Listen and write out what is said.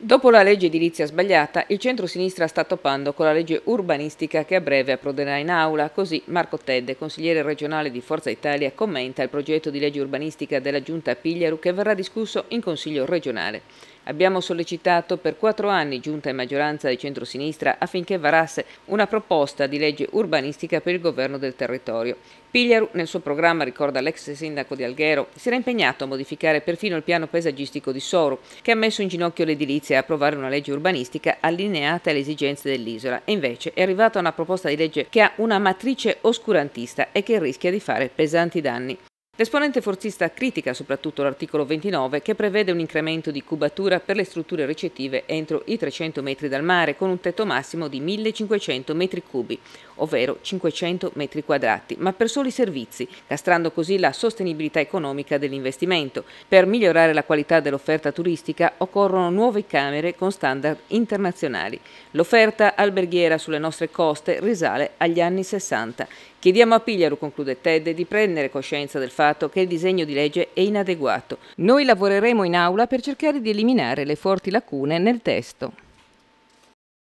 Dopo la legge edilizia sbagliata, il centro-sinistra sta toppando con la legge urbanistica che a breve approderà in aula, così Marco Tedde, consigliere regionale di Forza Italia, commenta il progetto di legge urbanistica della Giunta a Pigliaru che verrà discusso in Consiglio regionale. Abbiamo sollecitato per quattro anni giunta e maggioranza di centrosinistra affinché varasse una proposta di legge urbanistica per il governo del territorio. Pigliaru, nel suo programma, ricorda l'ex sindaco di Alghero, si era impegnato a modificare perfino il piano paesaggistico di Soru, che ha messo in ginocchio l'edilizia e approvare una legge urbanistica allineata alle esigenze dell'isola. E invece è arrivata una proposta di legge che ha una matrice oscurantista e che rischia di fare pesanti danni. L'esponente forzista critica soprattutto l'articolo 29 che prevede un incremento di cubatura per le strutture ricettive entro i 300 metri dal mare con un tetto massimo di 1500 metri cubi, ovvero 500 metri quadrati, ma per soli servizi, castrando così la sostenibilità economica dell'investimento. Per migliorare la qualità dell'offerta turistica occorrono nuove camere con standard internazionali. L'offerta alberghiera sulle nostre coste risale agli anni 60. Chiediamo a Pigliaro, conclude Ted, di prendere coscienza del fatto che il disegno di legge è inadeguato. Noi lavoreremo in aula per cercare di eliminare le forti lacune nel testo.